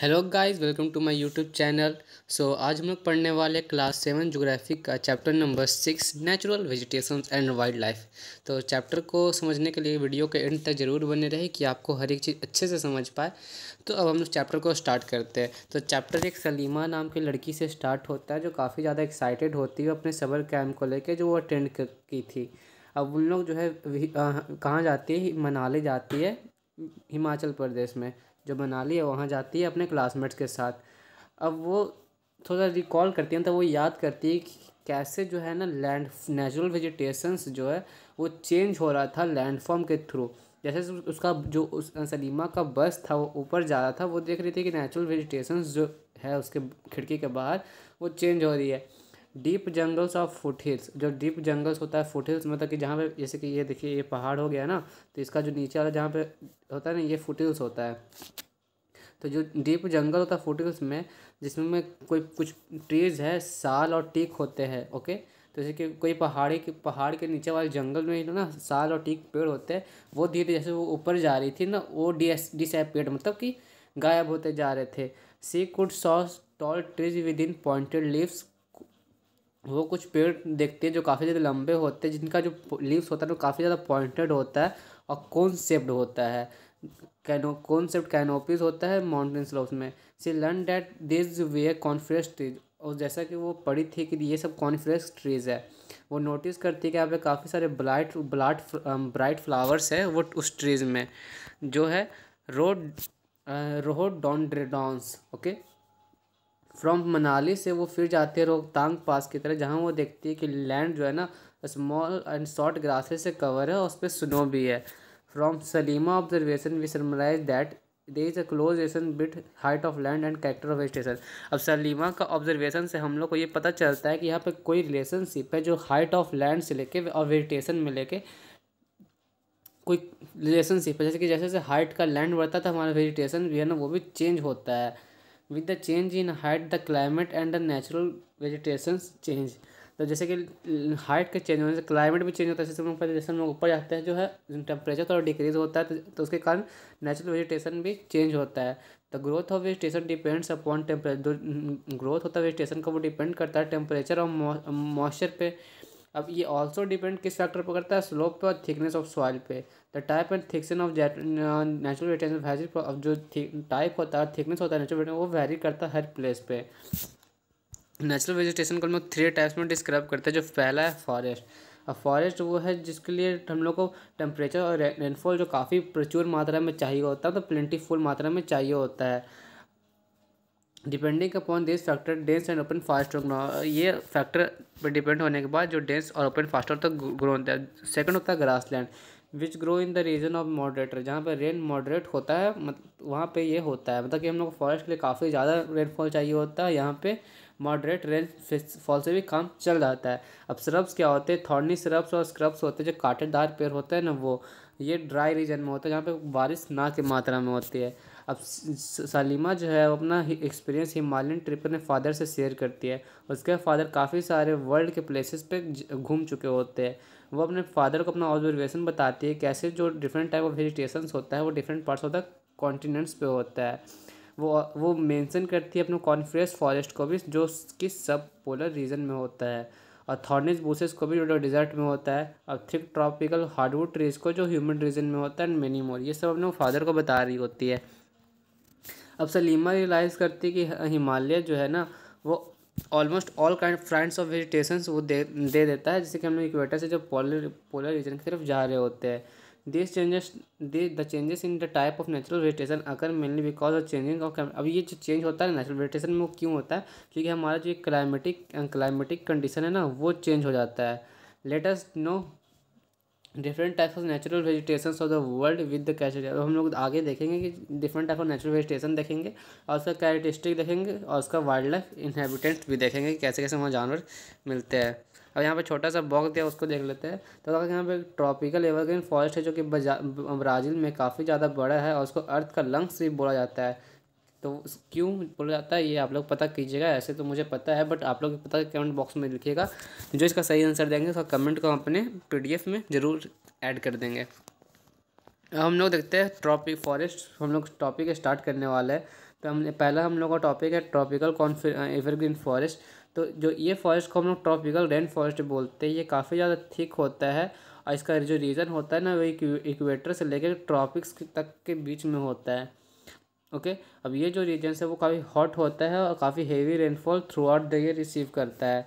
Hello guys welcome to my YouTube channel so आज हम लोग पढ़ने वाले क्लास सेवन जोग्राफी का chapter number six natural vegetation and wildlife तो चैप्टर को समझने के लिए वीडियो के एंड तक ज़रूर बने रहे कि आपको हर एक चीज़ अच्छे से समझ पाए तो अब हम लोग चैप्टर को स्टार्ट करते हैं तो चैप्टर एक सलीमा नाम की लड़की से स्टार्ट होता है जो काफ़ी ज़्यादा एक्साइटेड होती है अपने सबर कैम्प को लेकर जो वो अटेंड की थी अब उन लोग जो है कहाँ जाती है मनाली जाती है हिमाचल प्रदेश में जो मनाली है वहाँ जाती है अपने क्लासमेट्स के साथ अब वो थोड़ा रिकॉल करती है तो वो याद करती है कि कैसे जो है ना लैंड नेचुरल वेजिटेशंस जो है वो चेंज हो रहा था लैंडफॉर्म के थ्रू जैसे उसका जो उस सलीमा का बस था वो ऊपर जा रहा था वो देख रही थी कि नेचुरल वेजिटेशंस जो है उसके खिड़की के बाहर वो चेंज हो रही है deep jungles of foothills जो डीप जंगल्स होता है फुट हिल्स मतलब कि जहाँ पे जैसे कि ये देखिए ये पहाड़ हो गया ना तो इसका जो नीचे वाला जहाँ पे होता है ना ये फुट हिल्स होता है तो जो डीप जंगल होता है फुट हिल्स में जिसमें में कोई कुछ ट्रीज़ है साल और टीक होते हैं ओके तो जैसे कि कोई पहाड़ी के पहाड़ के नीचे वाले जंगल में ना साल और टीक पेड़ होते हैं वो धीरे धीरे जैसे वो ऊपर जा रही थी ना वो डिस पेड़ मतलब कि गायब होते जा रहे थे she could saw tall trees with in pointed leaves वो कुछ पेड़ देखते हैं जो काफ़ी ज़्यादा लंबे होते हैं जिनका जो लीव्स होता है वो काफ़ी ज़्यादा पॉइंटेड होता है और कौन सेप्ड होता है कैनो कॉन्सेप्ट कैनोपीज होता है माउंटेन स्लोप्स में she learn that this way conifers trees और जैसा कि वो पढ़ी थी कि ये सब कॉन्फ्रेस ट्रीज है वो नोटिस करती है कि यहाँ पे काफ़ी सारे ब्लाइट ब्लाट ब्राइट फ्लावर्स है वो उस ट्रीज में जो है road road rhododendrons okay from Manali से वो फिर जाते हैं रोहतांग पास की तरह जहाँ वो देखती है कि लैंड जो है ना स्मॉल एंड शॉर्ट ग्रासेस से कवर है और उस पर स्नो भी है from Salima observation we summarise that there is a close association between height of land and character of station अब सलीमा का ऑब्जर्वेशन से हम लोग को ये पता चलता है कि यहाँ पर कोई रिलेशनशिप है जो हाइट ऑफ लैंड से लेके और वेजिटेशन में लेके कोई रिलेशनशिप है जैसे कि जैसे जैसे हाइट का लैंड बढ़ता है तो हमारा वेजिटेशन भी है ना वो भी चेंज होता है with the change in height the climate and the natural vegetation change तो जैसे कि हाइट के चेंज होने से क्लाइमेट भी चेंज होता है जैसे हम पहले जैसे हम लोग ऊपर जाते हैं जो है टेम्परेचर थोड़ा डिक्रीज होता है तो, तो उसके कारण नेचुरल वेजिटेशन भी चेंज होता है the growth of vegetation depends upon temperature growth होता है वेजिटेशन का वो डिपेंड करता है टेम्परेचर और मॉइस्चर पर अब ये ऑल्सो डिपेंड किस फैक्टर पर करता है स्लोप और थिकनेस ऑफ सॉइल पे the type and thickness of natural वेटेंस वेरी अब जो टाइप होता है थिकनेस होता है नेचुरल वो वेरी करता है हर प्लेस पे नेचुरल वेजिटेशन को हम लोग थ्री टाइप्स में डिस्क्राइब करते हैं जो पहला है फॉरेस्ट अब फॉरेस्ट वो है जिसके लिए हम लोग को टेम्परेचर और रेनफॉल जो काफ़ी प्रचुर मात्रा में चाहिए होता है तो प्लेंटीफुल मात्रा में चाहिए होता है depending upon this factor dense and open forest ये फैक्टर पर डिपेंड होने के बाद जो डेंस और ओपन फास्ट होता है ग्रो होता है सेकेंड होता है grassland which grow in the region of moderate जहाँ पर रेन मॉडरेट होता है मतलब वहाँ पर ये होता है मतलब कि हम लोग को फॉरेस्ट के लिए काफ़ी ज़्यादा रेनफॉल चाहिए होता है यहाँ पर मॉडरेट रेन फॉल से भी काम चल जाता है अब सरब्स क्या होते हैं थॉर्नी सरब्स और स्क्रब्स होते हैं जो काटेदार पेड़ होते हैं ना वो ये ड्राई रीजन में होता है जहाँ पर बारिश ना की मात्रा में होती है अब सलीमा जो है वो अपना एक्सपीरियंस हिमालयन ट्रिप अपने फादर से शेयर करती है उसके फादर काफ़ी सारे वर्ल्ड के प्लेसेस पे घूम चुके होते हैं वो अपने फादर को अपना ऑब्जर्वेशन बताती है कैसे जो डिफरेंट टाइप ऑफ वेजिटेशन होता है वो different parts of the continents पे होता है वो वो मेंशन करती है अपने कॉन्फ्रेस फॉरेस्ट को भी जो कि सब पोलर रीजन में होता है और थॉर्निस बूसेस को भी जो डिजर्ट में होता है और थिक ट्रॉपिकल हार्डवुड ट्रीज को जो ह्यूमन रीजन में होता है एंड मेनी मोर ये सब अपने फादर को बता रही होती है अब सलीमा रियलाइज़ करती है कि हिमालय जो है ना वो almost all kind kinds of vegetation वो दे दे देता है जैसे कि हम लोग इक्वेटर से जब पोलर पोलर रीजन की तरफ जा रहे होते हैं this changes this the changes in the type of natural vegetation अगर mainly because of changing of अब ये जो चेंज होता है नेचुरल वेजिटेशन में वो क्यों होता है क्योंकि हमारा जो क्लाइमेटिक क्लाइमेटिक कंडीशन है ना वो चेंज हो जाता है let us know different types of natural vegetation of the world with the कैचरिया हम लोग आगे देखेंगे कि different type of natural vegetation देखेंगे और उसका कैरेटिस्टिक देखेंगे और उसका वाइल्ड लाइफ इन्हेबिटेंट भी देखेंगे कैसे कैसे वहाँ जानवर मिलते हैं अब यहाँ पर छोटा सा बॉक्स दिया उसको देख लेते हैं तो अगर यहाँ पर ट्रॉपिकल एवरग्रीन फॉरेस्ट है जो कि ब्राज़ील में काफ़ी ज़्यादा बड़ा है और उसको अर्थ का लंग्स भी बोला जाता है तो क्यों बोला जाता है ये आप लोग पता कीजिएगा ऐसे तो मुझे पता है बट आप लोग पता कमेंट बॉक्स में लिखिएगा जो इसका सही आंसर देंगे उसका कमेंट को हम अपने पी में ज़रूर ऐड कर देंगे हम लोग देखते हैं ट्रॉपिक फॉरेस्ट हम लोग टॉपिक स्टार्ट करने वाला है तो हमने पहला हम लोग का टॉपिक है ट्रॉपिकल कॉन्फिर एवरग्रीन फॉरेस्ट तो जो ये फॉरेस्ट को हम लोग ट्रॉपिकल रेन फॉरेस्ट बोलते हैं ये काफ़ी ज़्यादा थिक होता है और इसका जो रीज़न होता है ना वो इक्वेटर से लेकर ट्रॉपिक्स तक के बीच में होता है ओके okay? अब ये जो रीजन्स है वो काफ़ी हॉट होता है और काफ़ी heavy rainfall throughout the year receive करता है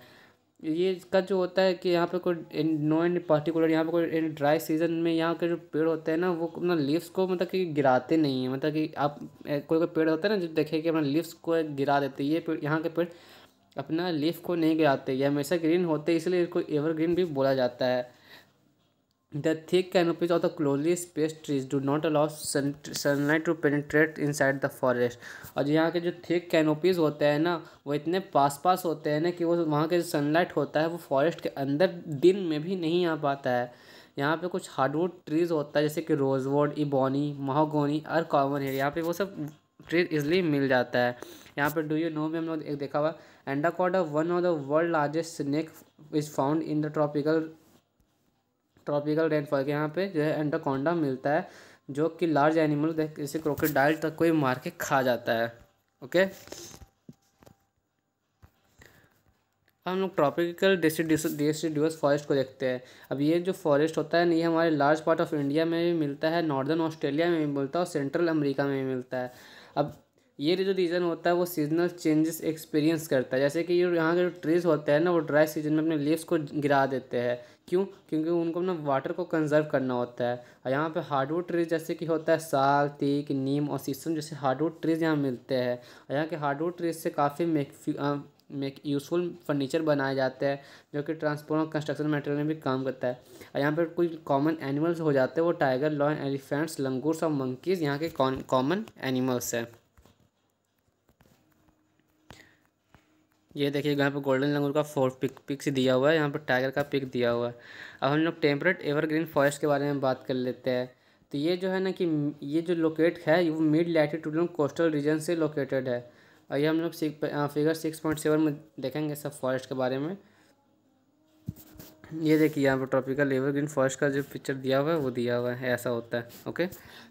ये इसका जो होता है कि यहाँ पे कोई नो एंड पर्टिकुलर यहाँ पे कोई ड्राई सीजन में यहाँ के जो पेड़ होते हैं ना वो अपना लीव्स को मतलब कि गिराते नहीं है मतलब कि आप कोई कोई पेड़ होता है ना जो देखे कि अपना लीव्स को गिरा देते ये पेड़ यहाँ के पेड़ अपना लीफ को नहीं गिराते ये हमेशा ग्रीन होते इसलिए इसको एवर ग्रीन भी बोला जाता है the thick canopies of the closely space trees do not allow sunlight to penetrate inside the forest और यहाँ के जो थिक कैनोपीज होते हैं ना वो इतने पास पास होते हैं ना कि वो वहाँ के जो सनलाइट होता है वो फॉरेस्ट के अंदर दिन में भी नहीं आ पाता है यहाँ पे कुछ हार्डवुड ट्रीज़ होता है जैसे कि रोजवुड इबोनी महागोनी और कॉमन हेयर यहाँ पे वो सब ट्रीज इजली मिल जाता है यहाँ पे डू यू नो में हम लोग एक देखा हुआ anaconda one of the world largest snake is found in the tropical tropical rainfall के यहाँ पे जो है एंडाकोंडा मिलता है जो कि लार्ज एनिमल जैसे डाइल तक कोई मार के खा जाता है ओके हम लोग ट्रॉपिकल डेसिडियस फॉरेस्ट को देखते हैं अब ये जो फॉरेस्ट होता है ये हमारे लार्ज पार्ट ऑफ इंडिया में भी मिलता है नॉर्दर्न ऑस्ट्रेलिया में भी मिलता है और सेंट्रल अमेरिका में भी मिलता है अब ये जो रीजन होता है वो सीजनल चेंजेस एक्सपीरियंस करता है जैसे कि ये यहाँ के जो ट्रीज़ होते हैं ना वो ड्राई सीजन में अपने लीव्स को गिरा देते हैं क्यों क्योंकि उनको अपना वाटर को कंजर्व करना होता है और यहाँ पे हार्डवुड ट्रीज जैसे कि होता है साल तीक नीम और सीसम जैसे हार्डवुड ट्रीज यहाँ मिलते हैं और यहाँ के हार्डवुड ट्रीज से काफ़ी मेक मेक यूज़फुल फर्नीचर बनाए जाते हैं जो कि ट्रांसपोर्ट और कंस्ट्रक्शन मटेरियल में भी काम करता है और यहाँ पर कुछ कॉमन एनिमल्स हो जाते हैं वो टाइगर लॉन एलिफेंट्स लंगूर्स और मंकीज़ यहाँ के कॉमन एनिमल्स हैं ये देखिए यहाँ पे गोल्डन लंगूर का फोर पिक पिक्स दिया हुआ है यहाँ पर टाइगर का पिक दिया हुआ है अब हम लोग टेम्परेट एवरग्रीन फॉरेस्ट के बारे में बात कर लेते हैं तो ये जो है ना कि ये जो लोकेट है वो mid latitude and coastal region से लोकेटेड है और ये हम लोग फिगर सिक्स पॉइंट सेवन में देखेंगे सब फॉरेस्ट के बारे में ये देखिए यहाँ पर ट्रॉपिकल लेवर ग्रीन फॉरेस्ट का जो पिक्चर दिया हुआ है वो दिया हुआ है ऐसा होता है ओके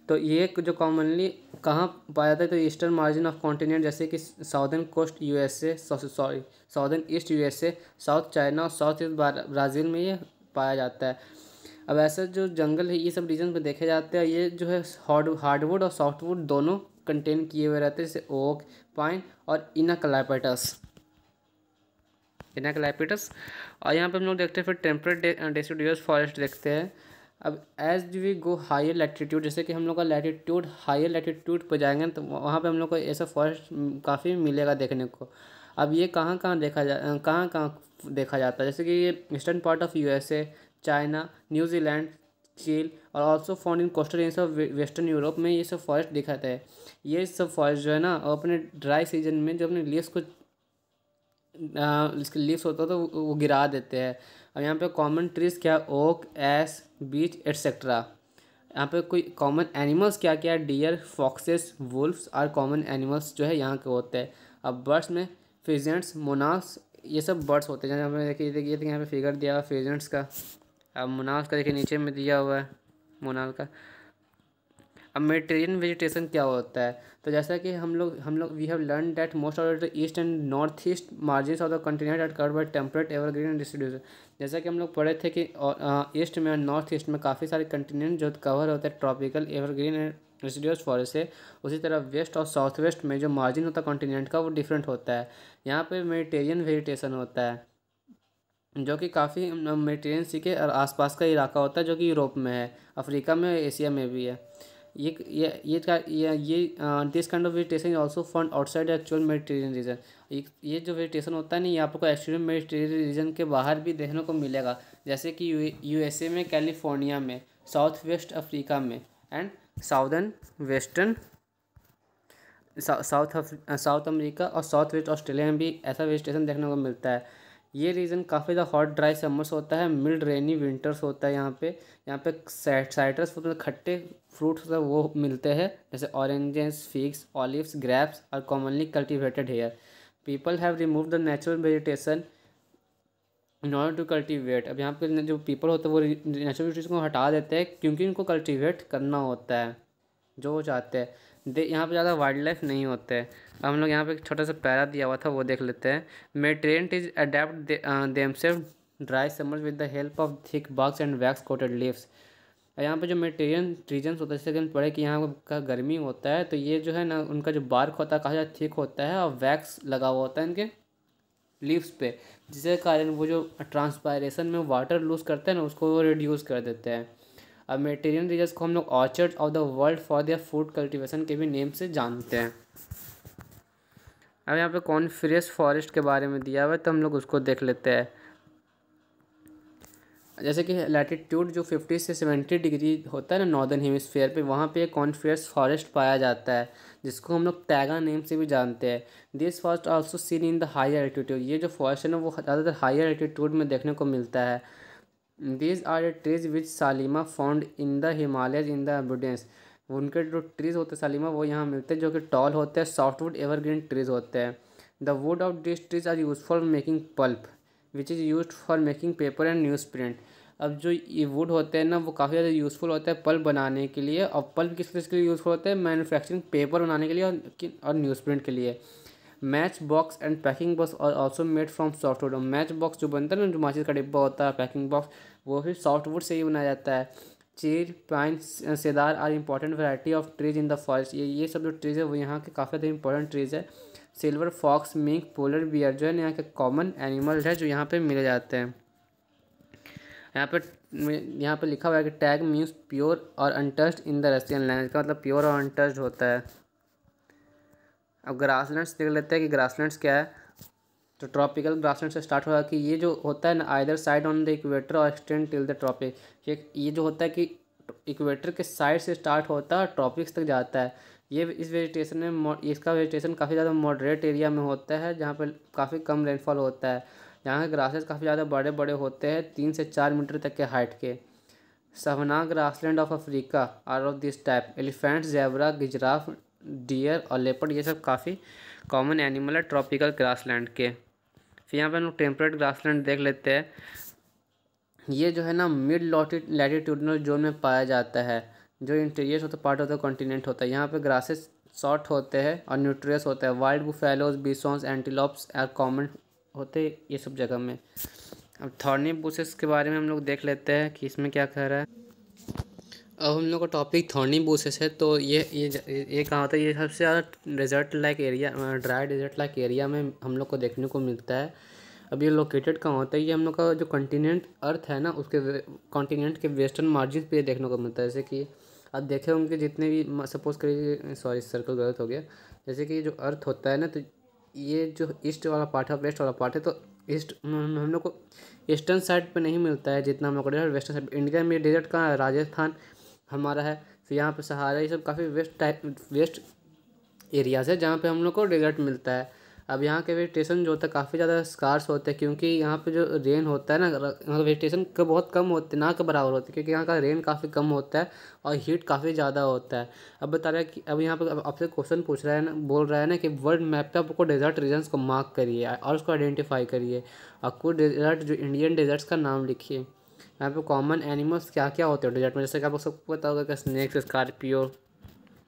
तो ये जो कॉमनली कहाँ पाया जाता है तो ईस्टर्न मार्जिन ऑफ कॉन्टिनेंट जैसे कि southern coast U A sorry southern east a south China और साउथ ईस्ट ब्राज़ील में ये पाया जाता है अब ऐसा जो जंगल है ये सब रीजन में देखे जाते हैं ये जो है हार्ड हार्डवुड और सॉफ्टवुड दोनों कंटेन किए हुए रहते हैं जैसे ओक पाइन और इना कलापेटस पिनाकल क्लाइपिटस और यहाँ पे हम लोग देखते हैं फिर टेम्परेट डेसिडियस फॉरेस्ट देखते हैं अब as we go higher latitude जैसे कि हम लोग का लेटीट्यूड हायर लेटीट्यूड पर जाएंगे तो वहाँ पे हम लोग को ऐसा फॉरेस्ट काफ़ी मिलेगा देखने को अब ये कहाँ कहाँ देखा जा कहाँ कहाँ देखा जाता है जैसे कि ये eastern part of USA China New Zealand Chile और also found in coastal range of western Europe में ये सब फॉरेस्ट दिखाता है ये सब फॉरेस्ट जो है ना अपने ड्राई सीजन में जो अपने लीव्स को इसके लीव्स होता तो वो गिरा देते हैं अब यहाँ पे कॉमन ट्रीज क्या ओक एस बीच एट्सेट्रा यहाँ पे कोई कॉमन एनिमल्स क्या क्या है deer foxes wolfs are common animals जो है यहाँ के होते हैं अब बर्ड्स में फिजेंट्स मोनास ये सब बर्ड्स होते हैं जैसे हमें देखिए देखिए यहाँ पे फिगर दिया हुआ फिजेंट्स का अब मोनास का देखिए नीचे में दिया हुआ है मोनाल का अब मेडिटेरियन वेजिटेशन क्या होता है तो जैसा कि हम लोग हम लोग we have learn that most of the east and north east margin of the continent are covered by temperate evergreen and distribution जैसा कि हम लोग पढ़े थे कि ईस्ट में और नॉर्थ ईस्ट में काफ़ी सारे कंटिनेंट जो कवर होते हैं tropical evergreen and deciduous forest है उसी तरह वेस्ट और साउथ वेस्ट में जो मार्जिन होता है कॉन्टिनेंट का वो डिफरेंट होता है यहाँ पे मेडिटेरियन वेजिटेशन होता है जो कि काफ़ी मेडिटेरियन सी के आसपास का इलाका होता है जो कि यूरोप में है अफ्रीका में एशिया में भी है ये ये ये ये this kind of vegetation is also found outside actual Mediterranean region ये जो वेजिटेशन होता है ना ये आपको एक्चुअल मेडिटेरियन रीजन के बाहर भी देखने को मिलेगा जैसे कि यूएसए में कैलिफोर्निया में साउथ वेस्ट अफ्रीका में and southern western south south America और साउथ वेस्ट ऑस्ट्रेलिया में भी ऐसा वेजिटेशन देखने को मिलता है ये रीज़न काफ़ी ज़्यादा हॉट ड्राई समर्स होता है मिल्ड रेनी विंटर्स होता है यहाँ पे यहाँ पे साइट्रस मतलब खट्टे फ्रूट्स है मतलब वो मिलते हैं जैसे ऑरेंजेस फिग्स ऑलिव्स ग्रैप्स और commonly cultivated here people have remove the natural vegetation in order to cultivate अब यहाँ पे जो पीपल होते हैं वो नेचुरल वेजिटेशन को हटा देते हैं क्योंकि इनको कल्टिवेट करना होता है जो चाहते हैं दे यहाँ पर ज़्यादा वाइल्ड लाइफ नहीं होते हम लोग यहाँ पे एक छोटा सा पैरा दिया हुआ था वो देख लेते हैं trees is adapt themselves dry summers with the help of thick barks and wax coated leaves यहाँ पे जो मेटेरियन रीजन्स होता है जैसे कि पढ़े कि यहाँ का गर्मी होता है तो ये जो है ना उनका जो बार्क होता है कहा है थिक होता है और वैक्स लगा हुआ होता है इनके लीव्स पे जिसके कारण वो जो ट्रांसपायरेशन में वाटर लूज़ करते हैं ना उसको वो रिड्यूस कर देते हैं अब मेटेरियन रीजन्स को हम लोग orchard of the world for their food cultivation के भी नेम से जानते हैं अब यहाँ पे कॉन्फ्रियस फॉरेस्ट के बारे में दिया हुआ है तो हम लोग उसको देख लेते हैं जैसे कि लैटिट्यूड जो फिफ्टी से सेवेंटी डिग्री होता है ना नॉर्दर्न हेमिसफेयर पे वहाँ पे कॉन्फ्रेस फॉरेस्ट पाया जाता है जिसको हम लोग टैगा नेम से भी जानते हैं this forest also seen in the higher altitude ये जो फॉरेस्ट है ना वो ज़्यादातर हायर एल्टीट्यूड में देखने को मिलता है these are trees which Salima found in the Himalayas in the abundance उनके जो ट्रीज़ होते हैं सालिमा वो यहाँ मिलते हैं जो कि टॉल होते हैं सॉफ्टवुड एवरग्रीन ट्रीज़ होते हैं the wood of this trees are use for making pulp which is use for making paper and newsprint अब जो ये वुड होते हैं ना वो काफ़ी ज़्यादा यूज़फुल होता है पल्प बनाने के लिए और पल्प किस चीज़ के लिए यूज़फुल होते हैं मैनुफैक्चरिंग पेपर बनाने के लिए और, और न्यूज़ प्रिंट के लिए matchbox and packing box और also made from softwood matchbox जो बनता है ना जो माचिस का डिब्बा होता है पैकिंग बॉक्स वो भी सॉफ्टवुड से ही बनाया जाता है chir pine cedar are important variety of trees in the forest ये ये सब जो ट्रीज है वो यहाँ के काफ़ी ज़्यादा इंपॉर्टेंट ट्रीज है silver fox mink polar bear जो है यहाँ के कॉमन एनिमल है जो यहाँ पे मिले जाते हैं यहाँ पे यहाँ पे लिखा हुआ है कि टैग मीन्स प्योर और untouched in the Russian language का मतलब प्योर और अनटस्ट होता है अब ग्रासलैंड्स देख लेते हैं कि ग्रासलैंड्स क्या है तो ट्रॉपिकल ग्रासलैंड से स्टार्ट होगा कि ये जो होता है ना either side on the equator और एक्सटेंड टिल द ट्रॉपिक ये जो होता है कि इक्वेटर के साइड से स्टार्ट होता है ट्रॉपिक्स तक जाता है ये इस वेजिटेशन में इसका वेजिटेशन काफ़ी ज़्यादा मॉडरेट एरिया में होता है जहाँ पर काफ़ी कम रेनफॉल होता है यहाँ के ग्रासेस काफ़ी ज़्यादा बड़े बड़े होते हैं तीन से चार मीटर तक के हाइट के savanna grassland of Africa are of this type elephant zebra giraffe deer और लेपर्ड ये सब काफ़ी कॉमन एनिमल है ट्रॉपिकल ग्रासलैंड के फिर यहाँ पर हम लोग टेम्परेट लैंड देख लेते हैं ये जो है ना मिड लैटिट्यूडनल जोन में पाया जाता है जो इंटीरियर होता है पार्ट ऑफ द कॉन्टिनेंट होता है यहाँ पे ग्रासेस शॉर्ट होते हैं और न्यूट्रियस होता है wild buffaloes bisons antelopes are common होते ये सब जगह में अब थॉर्नी बुसेस के बारे में हम लोग देख लेते हैं कि इसमें क्या कह रहा है अब हम लोग का टॉपिक थॉर्नी बूसेस है तो ये ये ये कहा होता है ये सबसे ज़्यादा desert like area dry desert like area में हम लोग को देखने को मिलता है अब ये लोकेटेड कहाँ होता है ये हम लोग का जो कॉन्टीनेंट अर्थ है ना उसके कॉन्टीनेंट के वेस्टर्न मार्जिन पर देखने को मिलता है जैसे कि आप देखे होंगे जितने भी सपोज करिए सॉरी सर्कल गलत हो गया जैसे कि जो अर्थ होता है ना तो ये जो ईस्ट वाला पार्ट है वेस्ट वाला पार्ट है तो ईस्ट हम लोग को ईस्टर्न साइड पे नहीं मिलता है जितना हम लोग को डेजर्ट वेस्टर्न साइड इंडिया में डेजर्ट कहाँ है राजस्थान हमारा है फिर तो यहाँ पर सहारा ये सब काफ़ी वेस्ट टाइप वेस्ट एरियाज़ है जहाँ पे हम लोग को डेजर्ट मिलता है अब यहाँ के वेजिटेशन जो होता है काफ़ी ज़्यादा स्कार्स होते हैं क्योंकि यहाँ पे जो रेन होता है ना यहाँ का वेजिटेशन का बहुत कम होते ना के बराबर होते क्योंकि यहाँ का रेन काफ़ी कम होता है और हीट काफ़ी ज़्यादा होता है अब बता रहा है कि अब यहाँ पर आपसे क्वेश्चन पूछ रहा है ना बोल रहा है ना कि वर्ल्ड मैप पर आपको डेजर्ट रीजन को मार्क करिए और उसको आइडेंटिफाई करिए और कुछ डेजर्ट जो इंडियन डेजर्ट्स का नाम लिखिए यहाँ पे कॉमन एनिमल्स क्या क्या होते हैं डिजर्ट में जैसे कि आप सबको पता होगा कि स्नैक्स स्कॉर्पियो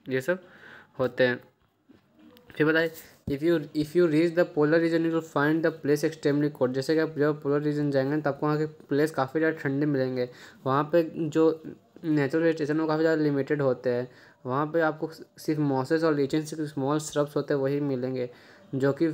ये सब होते हैं फिर बताए if you if you reach the polar region you will find the place extremely cold जैसे कि आप जब पोलर रीजन जाएंगे तो आपको वहाँ के प्लेस काफ़ी ज़्यादा ठंडे मिलेंगे वहाँ पे जो नेचुरल वेजिटेशन वो काफ़ी ज़्यादा लिमिटेड होते हैं वहाँ पे आपको सिर्फ मॉसेस और लीचें सिर्फ स्मॉल श्रब्स होते हैं वही मिलेंगे जो कि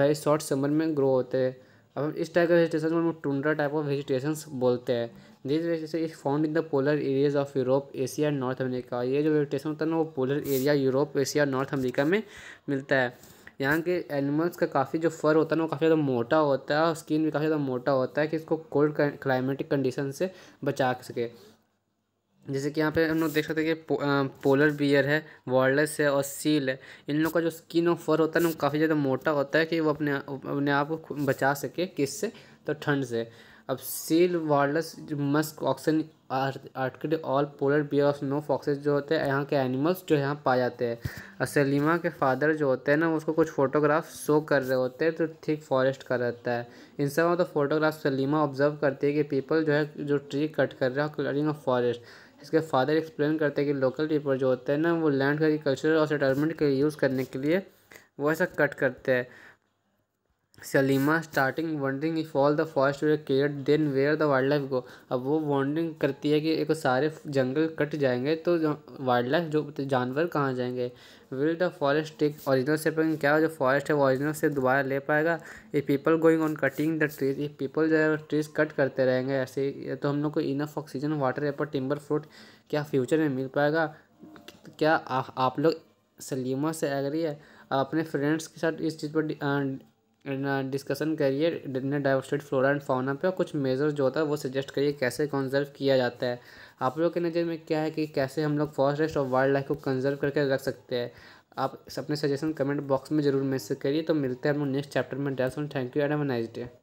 वेरी शॉर्ट समर में ग्रो होते हैं अब हम इस टाइप का वेजिटेशन को टुंड्रा टाइप ऑफ वेजिटेशन बोलते हैं जिस वजह से इस found in the polar areas of Europe Asia and north America ये जो वेजिटेशन होता है ना वो पोलर एरिया यूरोप एशिया और नॉर्थ अमेरिका में मिलता है यहाँ के एनिमल्स का काफ़ी जो फर होता है ना वो काफ़ी ज़्यादा मोटा होता है और स्किन भी काफ़ी ज़्यादा मोटा होता है कि इसको कोल्ड क्लाइमेटिक कंडीशन से बचा सके जैसे कि यहाँ पे हम लोग देख सकते हैं कि पो, आ, पोलर बियर है वॉलस है और सील है इन लोगों का जो स्किन और फर होता है ना काफ़ी ज़्यादा मोटा होता है कि वो अपने अपने आप को बचा सके किस से तो ठंड से अब seal walrus musk oxen arctic owl polar bear और स्नो फॉक्सेस जो होते हैं यहाँ के एनिमल्स जो यहाँ पाए जाते हैं और सलीमा के फादर जो होते हैं ना उसको कुछ फ़ोटोग्राफ शो कर रहे होते हैं तो ठीक फॉरेस्ट का रहता है इन सब तो फोटोग्राफ सलीमा ऑब्जर्व करती है कि पीपल जो है जो ट्री कट कर रहे हैं कलरिंग ऑफ फॉरेस्ट इसके फादर एक्सप्लेन करते हैं कि लोकल पीपल जो होते हैं ना वो लैंड का कल्चरल और सेटलमेंट के यूज़ करने के लिए वो ऐसा कट करते हैं Salima starting wondering if all the forest were clear then where the wild life go अब वो वॉन्डिंग करती है कि एक सारे जंगल कट जाएंगे तो वाइल्ड लाइफ जो जानवर कहाँ जाएंगे will the forest take original से क्या जो फॉरेस्ट है वो ओरिजिनल से दोबारा ले पाएगा ये people going on cutting the trees ये पीपल जो है ट्रीज कट करते रहेंगे ऐसे तो हम लोग को enough oxygen water paper timber fruit क्या फ्यूचर में मिल पाएगा क्या आ, आप लोग सलीमा से एग्री है अपने फ्रेंड्स के साथ इस चीज़ पर डिस्कशन uh, करिए डाइवर्सिटी फ्लोरा एंड फाउना पे और कुछ मेजर्स जो होता है वो सजेस्ट करिए कैसे कंजर्व किया जाता है आप लोग के नज़र में क्या है कि कैसे हम लोग फॉरेस्ट और वाइल्ड लाइफ को कंजर्व करके रख सकते हैं आप अपने सजेशन कमेंट बॉक्स में जरूर मैसेज करिए तो मिलते हैं हम लोग नेक्स्ट चैप्टर में डेल्स thank you and nice day